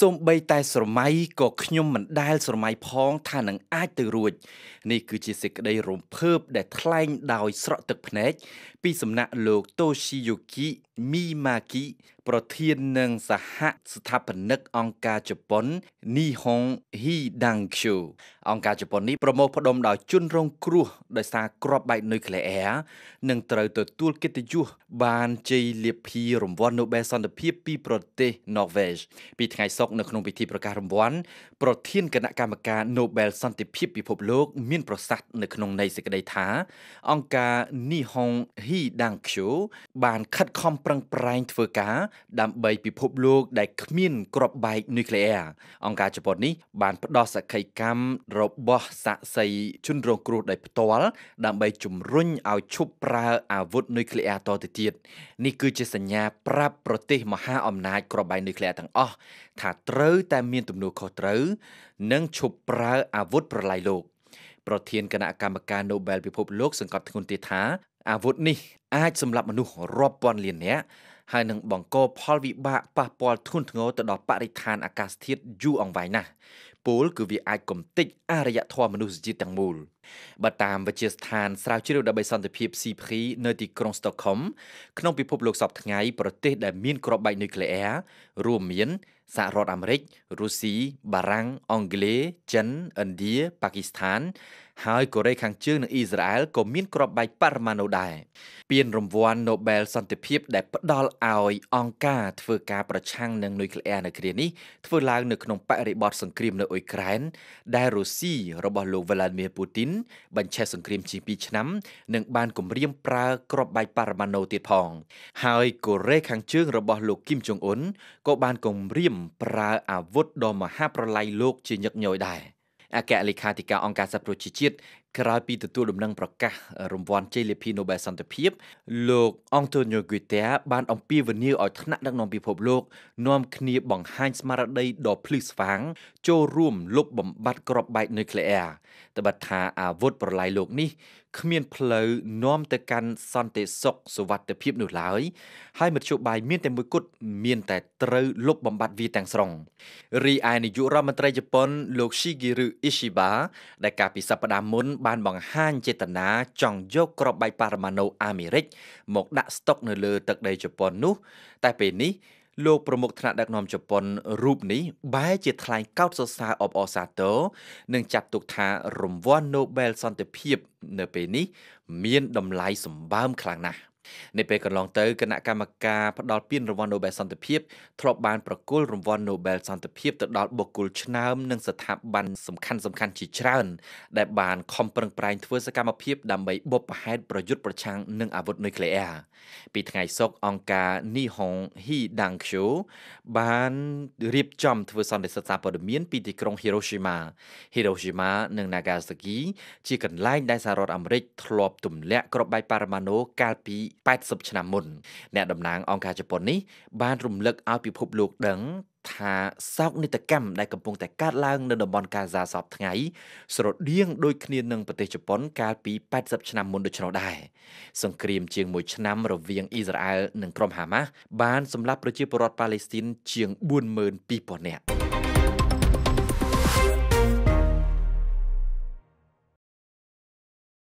សូម្បីតែស្រមៃក៏ខ្ញុំមិនដែលស្រមៃផងថានឹងអាចទៅរួចនេះគឺជាសេចក្តីរំភើបដែលថ្លែងដោយស្រក់ទឹកភ្នែកពីសំណាក់លោក Toshiyuki Mimaki ប្រធាននិងសហស្ថាបនិកអង្គការជប៉ុន Nihon Hidankyu អង្គការជប៉ុននេះប្រមូលផ្ដុំដោយជនរងគ្រោះដោយសារគ្រាប់បែកនុយក្លេអ៊ែរនិងត្រូវទទួលកិត្តិយសបានជ័យលាភីរង្វាន់ Nobel សន្តិភាពពីប្រទេស Norway ពីថ្ងៃសុក្រនៅក្នុងពិធីប្រកាសរង្វាន់ប្រធានគណៈកម្មការ Nobel សន្តិភាពពិភពលោកមានប្រសាសន៍នៅក្នុងន័យសេចក្តីថា អង្គការ Nihon Hidankyu បានខិតខំប្រឹងប្រែងធ្វើការដើម្បីពិភពលោកដែលគ្មានគ្រាប់បែកនុយក្លេអ៊ែរអង្គការជប៉ុននេះបានផ្ដល់សក្ខីកម្មរបស់សាក្សីជនរងគ្រោះដោយផ្ទាល់ដើម្បីជំរុញឲ្យឈប់ប្រើអាវុធនុយក្លេអ៊ែរតទៅទៀតនេះគឺជាសញ្ញាប្រាប់ប្រទេសមហាអំណាចគ្រាប់បែកនុយក្លេអ៊ែរទាំងអស់ថាត្រូវតែមានទំនួលខុសត្រូវនិងឈប់ប្រើអាវុធប្រឡាយលោក ប្រធានគណៈកម្មការ Nobel ពិភពលោកសង្កត់ធ្ងន់ទៀតថា អាវុធនេះអាចសម្លាប់មនុស្សរាប់ពាន់លាននាក់ហើយនឹងបង្កផលវិបាកប៉ះពាល់ធ្ងន់ធ្ងរទៅដល់បរិស្ថានអាកាសធាតុយូរអង្វែងណាស់ពលគឺវាអាចកំទេចអរិយធម៌មនុស្សជាតិទាំងមូលបើតាមវិទ្យាស្ថានស្រាវជ្រាវដើម្បីសន្តិភាព CP នៅទីក្រុង Stockholm ក្នុងពិភពលោកសពថ្ងៃប្រទេសដែលមានគ្រាប់បែកនុយក្លេអ៊ែររួមមានសហរដ្ឋអាមេរិករុស្ស៊ីបារាំងអង់គ្លេសចិនឥណ្ឌាប៉ាគីស្ថាន ហើយកូរ៉េខាងជើងនិងអ៊ីស្រាអែលក៏មានក្របបែកបរិមាណនោះដែរពានរង្វាន់ Nobel សន្តិភាពដែលផ្ដល់ឲ្យ អង្គការធ្វើការប្រឆាំងនឹងនុយក្លេអ៊ែរនៅគ្រានេះធ្វើឡើងនៅក្នុងបរិបទសង្គ្រាមនៅអ៊ុយក្រែនដែលរុស្ស៊ីរបស់លោក Vladimir Putin បញ្ឆេះសង្គ្រាម ជាង2ឆ្នាំ និងបានគម្រាមប្រើក្របបែកបរិមាណនោះទៀតផងហើយកូរ៉េខាងជើងរបស់លោក Kim Jong Un ក៏បានគម្រាមប្រើអាវុធដ៏មហាប្រល័យលោកជាញឹកញយដែរអគ្គលេខាធិការអង្គការសហប្រជាជាតិក្រោយពីទទួលដំណឹងប្រកាសរង្វាន់ជ័យលាភី Nobel សន្តិភាពលោក Antonio Guterres បានអំពាវនាវឲ្យថ្នាក់ដឹកនាំពិភពលោកនាំគ្នាបង្ហាញស្មារតីដ៏ភ្លឺស្វាង ចូលរួមលុបបំបាត់គ្រាប់បែកនុយក្លេអ៊ែរត្បិតថាអាវុធប្រឡាយលោកនេះគ្មានផ្លូវនាំទៅកាន់សន្តិសុខសុវត្ថិភាពនោះឡើយ ហើយមធ្យោបាយមានតែមួយគត់មានតែត្រូវលុបបំបាត់វាទាំងស្រុងរីឯនាយករដ្ឋមន្ត្រីជប៉ុនលោក Shigeru Ishiba ដែលកាលពីសប្តាហ៍មុនបានបង្ហាញចេតនាចង់យកក្របបែកប៉ារ៉ាម៉ាណូអាមេរិកមកដាក់ស្តុក នៅលើ ទឹកដីជប៉ុននោះ តែពេលនេះលោកប្រមុខថ្នាក់ដឹកនាំជប៉ុន រូបនេះបែជាថ្លែងកោតសរសើរអបអរសាទរនិងចាត់ទុកថារង្វាន់ Nobel សន្តិភាពនៅពេលនេះមានតម្លៃសម្បើមខ្លាំងណាស់។នៅពេលកន្លងទៅគណៈកម្មការផ្តល់ពានរង្វាន់ Nobel សន្តិភាពធ្លាប់បាន ប្រគល់រង្វាន់ Nobel សន្តិភាពទៅដល់បុគ្គលឆ្នើមនិងស្ថាប័នសំខាន់សំខាន់ជាច្រើន ដែលបានខំប្រឹងប្រែងធ្វើសកម្មភាពដើម្បីបុព្វហេតុប្រយុទ្ធប្រឆាំងនឹងអាវុធនុយក្លេអ៊ែរពីថ្ងៃសុក្រអង្គការ Nihon Hidankyo បានរៀបចំធ្វើសន្និសីទសារព័ត៌មានពីទីក្រុង Hiroshima Hiroshima និង Nagasaki ជាកន្លែងដែលសហរដ្ឋអាមេរិកធ្លាប់ទម្លាក់គ្រាប់បែកប៉ារ៉ាម៉ាណូកាលពី80ឆ្នាំមុនអ្នកតំណាងអង្គការជប៉ុននេះបានរំលឹកឲ្យពិភពលោកដឹង ថាសោកនាដកម្មដែលកំពុងតែកើតឡើង នៅតំបន់កាហ្សាសពថ្ងៃ ស្រដៀងដូចគ្នានឹងប្រទេសជប៉ុនកាលពី80ឆ្នាំមុនដូច្នោះដែរសង្គ្រាមជាង1ឆ្នាំរវាងអ៊ីស្រាអែលនិងក្រុមហាម៉ាស់បានសម្លាប់ប្រជាពលរដ្ឋប៉ាឡេស្ទីន ជាង42000នាក់